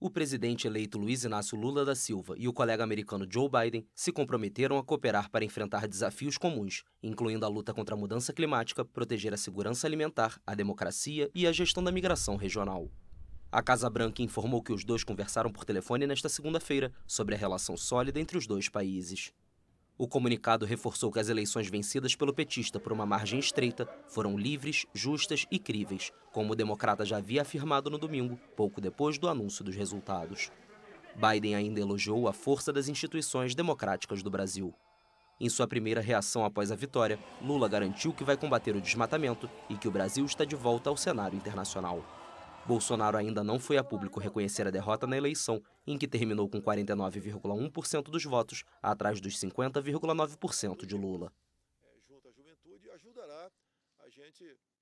o presidente eleito Luiz Inácio Lula da Silva e o colega americano Joe Biden se comprometeram a cooperar para enfrentar desafios comuns, incluindo a luta contra a mudança climática, proteger a segurança alimentar, a democracia e a gestão da migração regional. A Casa Branca informou que os dois conversaram por telefone nesta segunda-feira sobre a relação sólida entre os dois países. O comunicado reforçou que as eleições vencidas pelo petista por uma margem estreita foram livres, justas e críveis, como o democrata já havia afirmado no domingo, pouco depois do anúncio dos resultados. Biden ainda elogiou a força das instituições democráticas do Brasil. Em sua primeira reação após a vitória, Lula garantiu que vai combater o desmatamento e que o Brasil está de volta ao cenário internacional. Bolsonaro ainda não foi a público reconhecer a derrota na eleição, em que terminou com 49,1% dos votos, atrás dos 50,9% de Lula. É,